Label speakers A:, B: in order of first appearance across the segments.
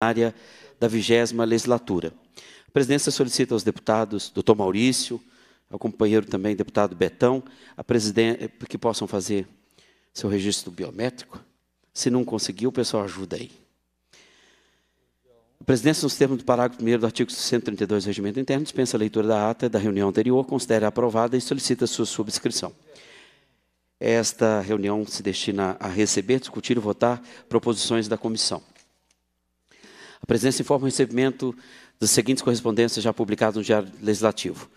A: área da vigésima legislatura. A presidência solicita aos deputados, doutor Maurício, ao companheiro também, deputado Betão, a que possam fazer seu registro biométrico. Se não conseguir, o pessoal ajuda aí. A presidência, nos termos do parágrafo 1 do artigo 132 do Regimento Interno, dispensa a leitura da ata da reunião anterior, considera aprovada e solicita sua subscrição. Esta reunião se destina a receber, discutir e votar proposições da comissão presidência informa o recebimento das seguintes correspondências já publicadas no Diário Legislativo.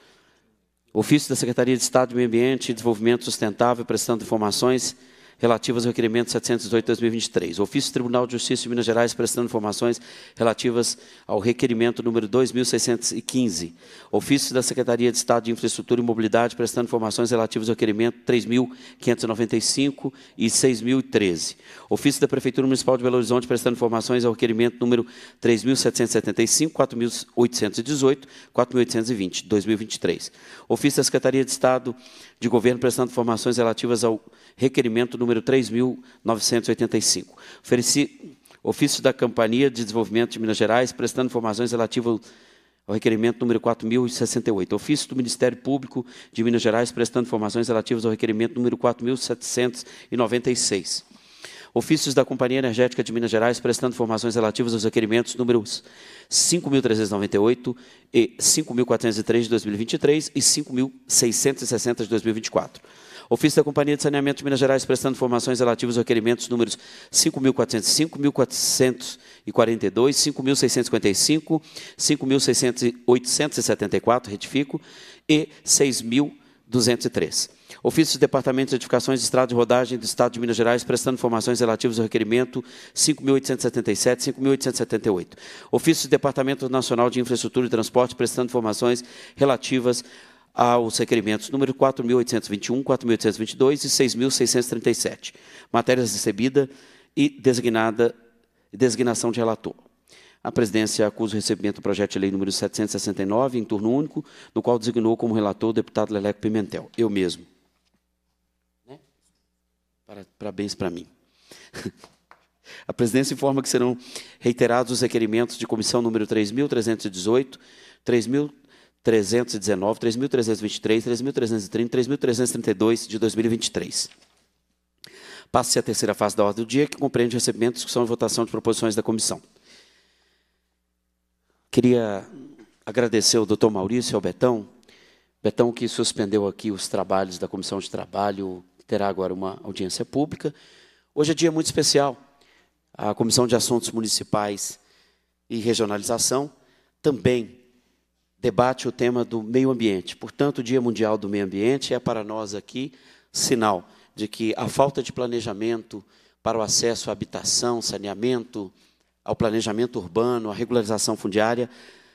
A: Ofício da Secretaria de Estado do Meio Ambiente e Desenvolvimento Sustentável, prestando informações relativas ao requerimento 718-2023. Ofício do Tribunal de Justiça de Minas Gerais prestando informações relativas ao requerimento número 2615. Ofício da Secretaria de Estado de Infraestrutura e Mobilidade prestando informações relativas ao requerimento 3.595 e 6.013. Ofício da Prefeitura Municipal de Belo Horizonte prestando informações ao requerimento número 3.775, 4.818, 4.820, 2023. Ofício da Secretaria de Estado de Governo prestando informações relativas ao requerimento número número 3.985. Ofereci ofício da Companhia de Desenvolvimento de Minas Gerais, prestando informações relativas ao requerimento número 4.068. Ofício do Ministério Público de Minas Gerais, prestando informações relativas ao requerimento número 4.796. Ofícios da Companhia Energética de Minas Gerais, prestando informações relativas aos requerimentos números 5.398 e 5.403 de 2023 e 5.660 de 2024. Ofício da Companhia de Saneamento de Minas Gerais prestando informações relativas aos requerimentos números 5.405, 5.442, 5.655, 5.874, retifico, e 6.203. Ofício do Departamento de Edificações de Estrada de Rodagem do Estado de Minas Gerais, prestando informações relativas ao requerimento 5.877 5.878. Ofício do Departamento Nacional de Infraestrutura e Transporte, prestando informações relativas aos requerimentos número 4.821, 4.822 e 6.637. Matérias recebida e designada, designação de relator. A presidência acusa o recebimento do projeto de lei número 769, em turno único, no qual designou como relator o deputado Leleco Pimentel. Eu mesmo. Né? Parabéns para mim. A presidência informa que serão reiterados os requerimentos de comissão número 3.318, 3.000 319, 3.323, 3.330, 3.332 de 2023. Passa-se a terceira fase da ordem do dia, que compreende recebimento, discussão e votação de proposições da comissão. Queria agradecer ao doutor Maurício e ao Betão. Betão que suspendeu aqui os trabalhos da comissão de trabalho, terá agora uma audiência pública. Hoje é dia muito especial. A Comissão de Assuntos Municipais e Regionalização também debate o tema do meio ambiente. Portanto, o Dia Mundial do Meio Ambiente é para nós aqui sinal de que a falta de planejamento para o acesso à habitação, saneamento, ao planejamento urbano, à regularização fundiária,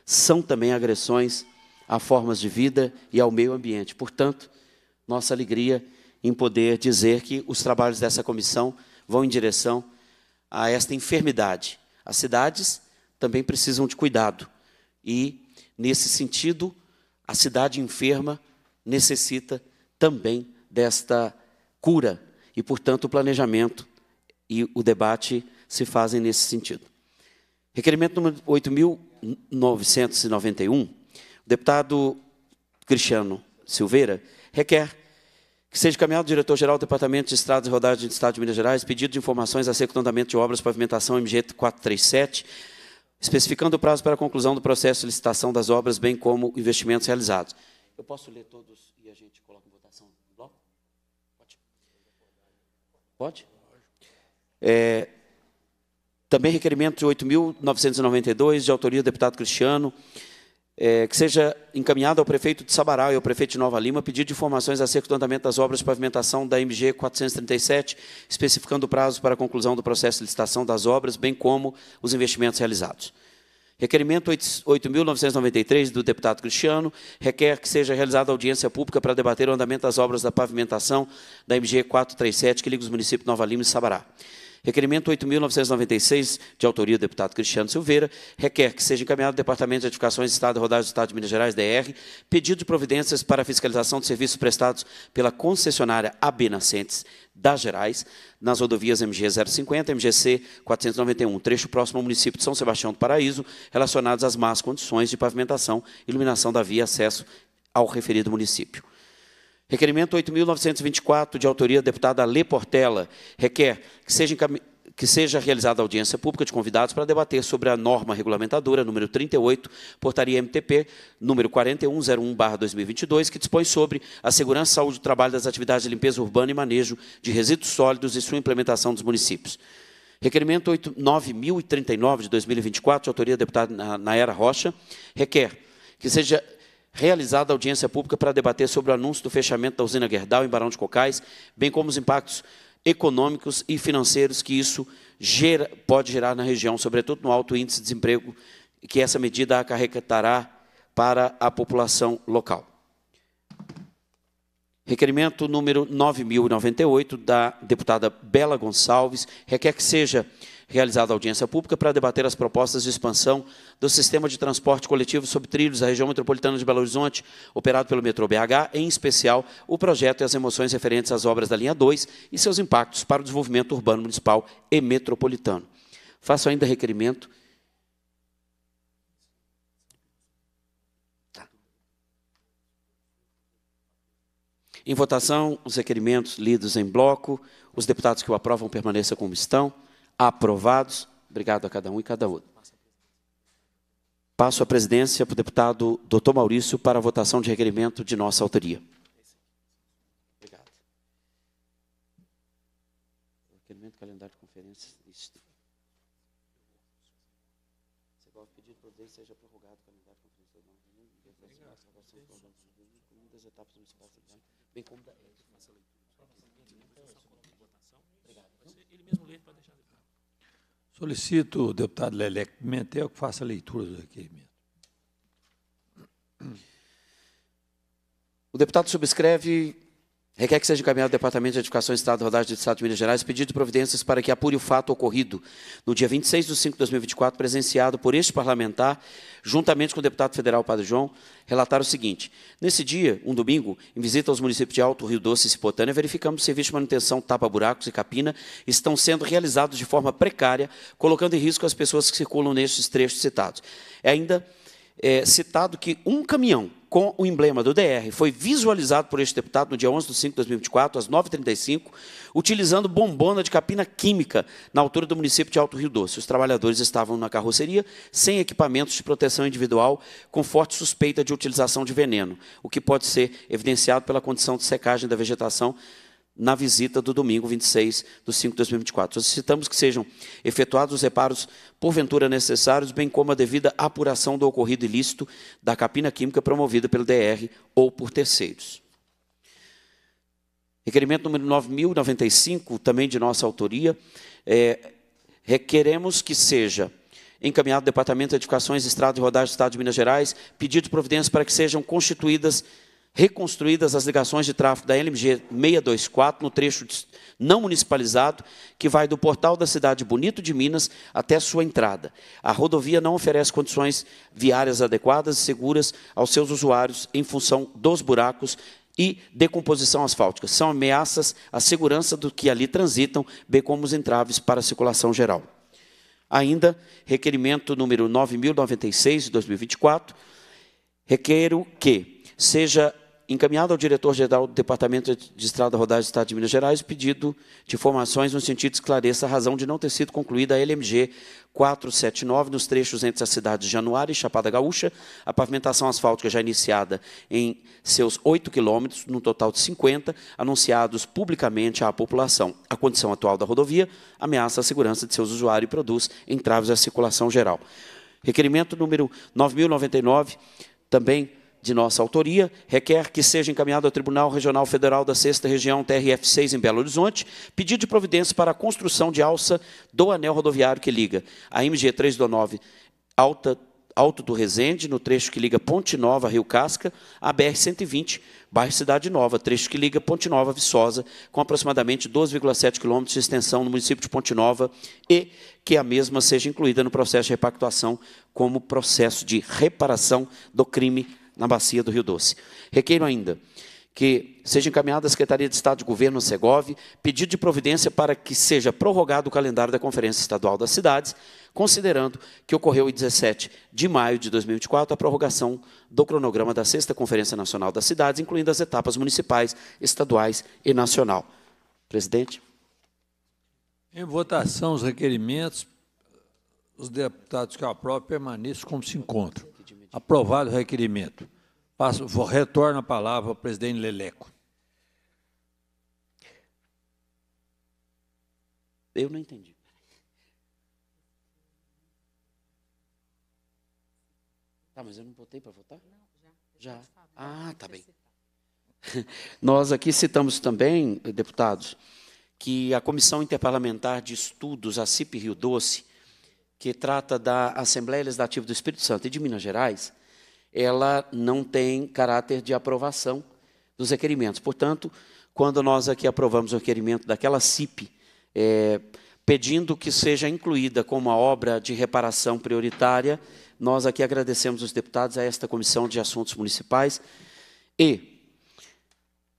A: são também agressões a formas de vida e ao meio ambiente. Portanto, nossa alegria em poder dizer que os trabalhos dessa comissão vão em direção a esta enfermidade. As cidades também precisam de cuidado e Nesse sentido, a cidade enferma necessita também desta cura e, portanto, o planejamento e o debate se fazem nesse sentido. Requerimento número 8991, o deputado Cristiano Silveira requer que seja encaminhado ao diretor-geral do Departamento de Estradas e Rodagens do Estado de Minas Gerais pedido de informações acerca do andamento de obras pavimentação MG 437 especificando o prazo para a conclusão do processo de licitação das obras, bem como investimentos realizados. Eu posso ler todos e a gente coloca em votação bloco? Pode? Pode? É, também requerimento 8.992, de autoria do deputado Cristiano, é, que seja encaminhado ao prefeito de Sabará e ao prefeito de Nova Lima pedido de informações acerca do andamento das obras de pavimentação da MG 437, especificando o prazo para a conclusão do processo de licitação das obras, bem como os investimentos realizados. Requerimento 8.993 do deputado Cristiano requer que seja realizada audiência pública para debater o andamento das obras da pavimentação da MG 437 que liga os municípios de Nova Lima e Sabará. Requerimento 8.996, de autoria do deputado Cristiano Silveira, requer que seja encaminhado ao Departamento de Edificações do Estado e Rodagens do Estado de Minas Gerais, DR, pedido de providências para a fiscalização de serviços prestados pela concessionária AB Nascentes das Gerais, nas rodovias MG 050 e MGC 491, trecho próximo ao município de São Sebastião do Paraíso, relacionados às más condições de pavimentação, iluminação da via e acesso ao referido município. Requerimento 8.924, de autoria da deputada Lê Portela, requer que seja que seja realizada audiência pública de convidados para debater sobre a norma regulamentadora número 38, portaria MTP número 4101/2022, que dispõe sobre a segurança, saúde e trabalho das atividades de limpeza urbana e manejo de resíduos sólidos e sua implementação dos municípios. Requerimento 9039 de 2024, de autoria da deputada Naera Rocha, requer que seja realizada audiência pública para debater sobre o anúncio do fechamento da usina Gerdau em Barão de Cocais, bem como os impactos econômicos e financeiros que isso gera, pode gerar na região, sobretudo no alto índice de desemprego que essa medida acarretará para a população local. Requerimento número 9.098, da deputada Bela Gonçalves, requer que seja realizada audiência pública para debater as propostas de expansão do sistema de transporte coletivo sobre trilhos da região metropolitana de Belo Horizonte, operado pelo Metrô BH, em especial o projeto e as emoções referentes às obras da linha 2 e seus impactos para o desenvolvimento urbano municipal e metropolitano. Faço ainda requerimento tá. Em votação, os requerimentos lidos em bloco, os deputados que o aprovam permaneçam como estão. Aprovados. Obrigado a cada um e cada outro. Passo a presidência para o deputado Dr. Maurício para a votação de requerimento de nossa autoria. Obrigado. Requerimento calendário de conferência. Isto. Você pedir seja prorrogado o calendário de conferência. do bem como da. Solicito o deputado Lelec Pimentel que faça a leitura do requerimento. O deputado subscreve Requer que seja encaminhado ao Departamento de Educação e Estado Rodagem do Estado de Minas Gerais pedido de providências para que apure o fato ocorrido no dia 26 de 5 de 2024, presenciado por este parlamentar, juntamente com o deputado federal Padre João, relatar o seguinte. Nesse dia, um domingo, em visita aos municípios de Alto, Rio Doce e Cipotânia, verificamos que serviços de manutenção, tapa-buracos e capina estão sendo realizados de forma precária, colocando em risco as pessoas que circulam nestes trechos citados. É ainda é, citado que um caminhão com o emblema do DR foi visualizado por este deputado no dia 11 de 5 de 2024, às 9h35, utilizando bombona de capina química na altura do município de Alto Rio Doce. Os trabalhadores estavam na carroceria sem equipamentos de proteção individual, com forte suspeita de utilização de veneno, o que pode ser evidenciado pela condição de secagem da vegetação na visita do domingo 26 de 5 de 2024. Solicitamos que sejam efetuados os reparos porventura necessários, bem como a devida apuração do ocorrido ilícito da capina química promovida pelo DR ou por terceiros. Requerimento número 9095, também de nossa autoria, é, requeremos que seja encaminhado ao Departamento de Edificações, Estrada e Rodagem do Estado de Minas Gerais, pedido de providências para que sejam constituídas reconstruídas as ligações de tráfego da LMG 624 no trecho não municipalizado, que vai do portal da cidade Bonito de Minas até sua entrada. A rodovia não oferece condições viárias adequadas e seguras aos seus usuários em função dos buracos e decomposição asfáltica. São ameaças à segurança do que ali transitam, bem como os entraves para a circulação geral. Ainda, requerimento número 9096 de 2024, requeiro que seja encaminhado ao diretor-geral do Departamento de Estrada Rodagem do Estado de Minas Gerais pedido de informações no sentido de esclareça a razão de não ter sido concluída a LMG 479 nos trechos entre as cidades de Januário e Chapada Gaúcha, a pavimentação asfáltica já é iniciada em seus 8 quilômetros, num total de 50, anunciados publicamente à população. A condição atual da rodovia ameaça a segurança de seus usuários e produz entraves à circulação geral. Requerimento número 9099 também de nossa autoria, requer que seja encaminhado ao Tribunal Regional Federal da 6 Região TRF6 em Belo Horizonte, pedido de providência para a construção de alça do anel rodoviário que liga a MG 329 Alta Alto do Resende, no trecho que liga Ponte Nova Rio Casca, a BR-120, bairro Cidade Nova, trecho que liga Ponte Nova Viçosa, com aproximadamente 12,7 quilômetros de extensão no município de Ponte Nova, e que a mesma seja incluída no processo de repactuação como processo de reparação do crime na bacia do Rio Doce. Requeiro ainda que seja encaminhada à Secretaria de Estado de Governo, Segov, pedido de providência para que seja prorrogado o calendário da Conferência Estadual das Cidades, considerando que ocorreu em 17 de maio de 2024 a prorrogação do cronograma da 6 Conferência Nacional das Cidades, incluindo as etapas municipais, estaduais e nacional. Presidente. Em votação, os requerimentos, os deputados que aprovam permaneçam como se encontram. Aprovado o requerimento. Passo, vou, retorno a palavra ao presidente Leleco. Eu não entendi. Tá, mas eu não botei para votar? Não, já. Já. Ah, tá bem. Nós aqui citamos também, eh, deputados, que a Comissão Interparlamentar de Estudos, a CIP Rio Doce, que trata da Assembleia Legislativa do Espírito Santo e de Minas Gerais, ela não tem caráter de aprovação dos requerimentos. Portanto, quando nós aqui aprovamos o requerimento daquela CIP, é, pedindo que seja incluída como uma obra de reparação prioritária, nós aqui agradecemos os deputados a esta Comissão de Assuntos Municipais e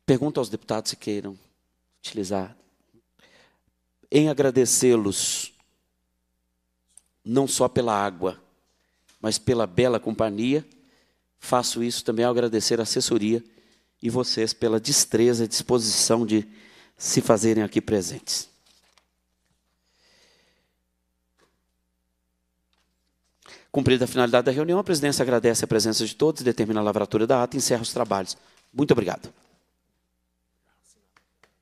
A: pergunto aos deputados se queiram utilizar. Em agradecê-los não só pela água, mas pela bela companhia. Faço isso também ao agradecer a assessoria e vocês pela destreza e disposição de se fazerem aqui presentes. Cumprida a finalidade da reunião, a presidência agradece a presença de todos, e determina a lavratura da ata e encerra os trabalhos. Muito obrigado.